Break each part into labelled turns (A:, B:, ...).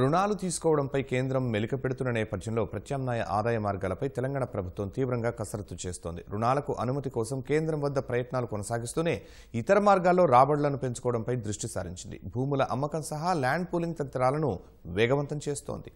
A: రుణాలు తీసుకోవడంపై కేంద్రం మెలిక పెడుతున్న నేపథ్యంలో ప్రత్యామ్నాయ ఆదాయ మార్గాలపై తెలంగాణ ప్రభుత్వం తీవ్రంగా కసరత్తు చేస్తోంది రుణాలకు అనుమతి కోసం కేంద్రం వద్ద ప్రయత్నాలు కొనసాగిస్తూనే ఇతర మార్గాల్లో రాబడులను పెంచుకోవడంపై దృష్టి సారించింది భూముల అమ్మకం సహా ల్యాండ్ పూలింగ్ తదితరాలను వేగవంతం చేస్తోంది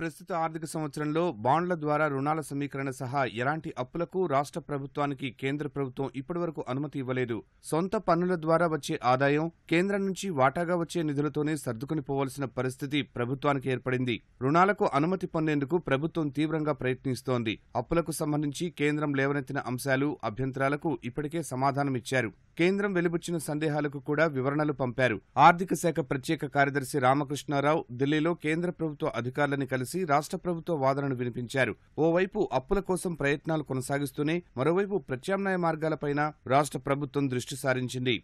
A: ప్రస్తుత ఆర్థిక సంవత్సరంలో బాండ్ల ద్వారా రుణాల సమీకరణ సహా ఎలాంటి అప్పులకు రాష్ట్ర ప్రభుత్వానికి కేంద్ర ప్రభుత్వం ఇప్పటివరకు అనుమతి ఇవ్వలేదు సొంత పన్నుల ద్వారా వచ్చే ఆదాయం కేంద్రం నుంచి వాటాగా వచ్చే నిధులతోనే సర్దుకుని పోవాల్సిన పరిస్థితి ప్రభుత్వానికి ఏర్పడింది రుణాలకు అనుమతి పొందేందుకు ప్రభుత్వం తీవ్రంగా ప్రయత్నిస్తోంది అప్పులకు సంబంధించి కేంద్రం లేవనెత్తిన అంశాలు అభ్యంతరాలకు ఇప్పటికే సమాధానమిచ్చారు కేంద్రం వెలుబుచ్చిన సందేహాలకు కూడా వివరణలు పంపారు ఆర్థిక శాఖ ప్రత్యేక కార్యదర్శి రామకృష్ణారావు ఢిల్లీలో కేంద్ర ప్రభుత్వ అధికారులను కలిసి రాష్ట్ర ప్రభుత్వ వాదనను వినిపించారు ఓవైపు అప్పుల కోసం ప్రయత్నాలు కొనసాగిస్తూనే మరోవైపు ప్రత్యామ్నాయ మార్గాలపైన రాష్ట్ర ప్రభుత్వం దృష్టి సారించింది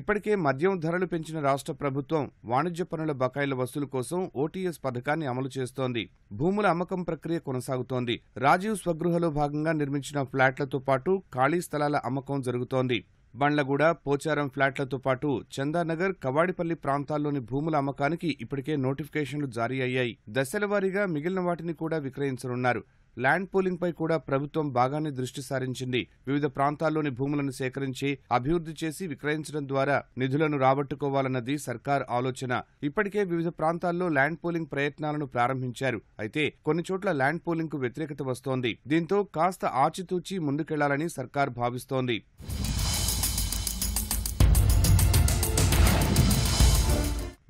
A: ఇప్పటికే మద్యం ధరలు పెంచిన రాష్ట్ర ప్రభుత్వం వాణిజ్య పనుల బకాయిల వసూలు కోసం ఓటీఎస్ పథకాన్ని అమలు చేస్తోంది భూముల అమ్మకం ప్రక్రియ కొనసాగుతోంది రాజీవ్ స్వగృహలో భాగంగా నిర్మించిన ఫ్లాట్లతో పాటు ఖాళీ స్థలాల అమ్మకం జరుగుతోంది బండ్లగూడ పోచారం ఫ్లాట్లతో పాటు చందానగర్ కవాడిపల్లి ప్రాంతాల్లోని భూముల అమ్మకానికి ఇప్పటికే నోటిఫికేషన్లు జారీ అయ్యాయి దశలవారీగా మిగిలిన వాటిని కూడా విక్రయించనున్నారు ల్యాండ్ పై కూడా ప్రభుత్వం బాగానే దృష్టి సారించింది వివిధ ప్రాంతాల్లోని భూములను సేకరించి అభివృద్ధి చేసి విక్రయించడం ద్వారా నిధులను రాబట్టుకోవాలన్నది సర్కార్ ఆలోచన ఇప్పటికే వివిధ ప్రాంతాల్లో ల్యాండ్ పోలింగ్ ప్రయత్నాలను ప్రారంభించారు అయితే కొన్ని చోట్ల ల్యాండ్ పోలింగ్ కు వ్యతిరేకత వస్తోంది దీంతో కాస్త ఆచితూచి ముందుకెళ్లాలని సర్కార్ భావిస్తోంది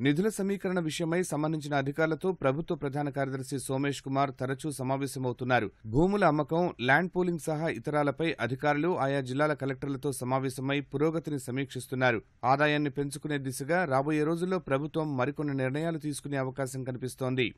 A: నిధుల సమీకరణ విషయమై సంబంధించిన అధికారులతో ప్రభుత్వ ప్రధాన కార్యదర్శి సోమేష్ కుమార్ తరచూ సమావేశమవుతున్నారు భూముల అమ్మకం ల్యాండ్ పోలింగ్ సహా ఇతరాలపై అధికారులు ఆయా జిల్లాల కలెక్టర్లతో సమావేశమై పురోగతిని సమీక్షిస్తున్నారు ఆదాయాన్ని పెంచుకునే దిశగా రాబోయే రోజుల్లో ప్రభుత్వం మరికొన్ని నిర్ణయాలు తీసుకునే అవకాశం కనిపిస్తోంది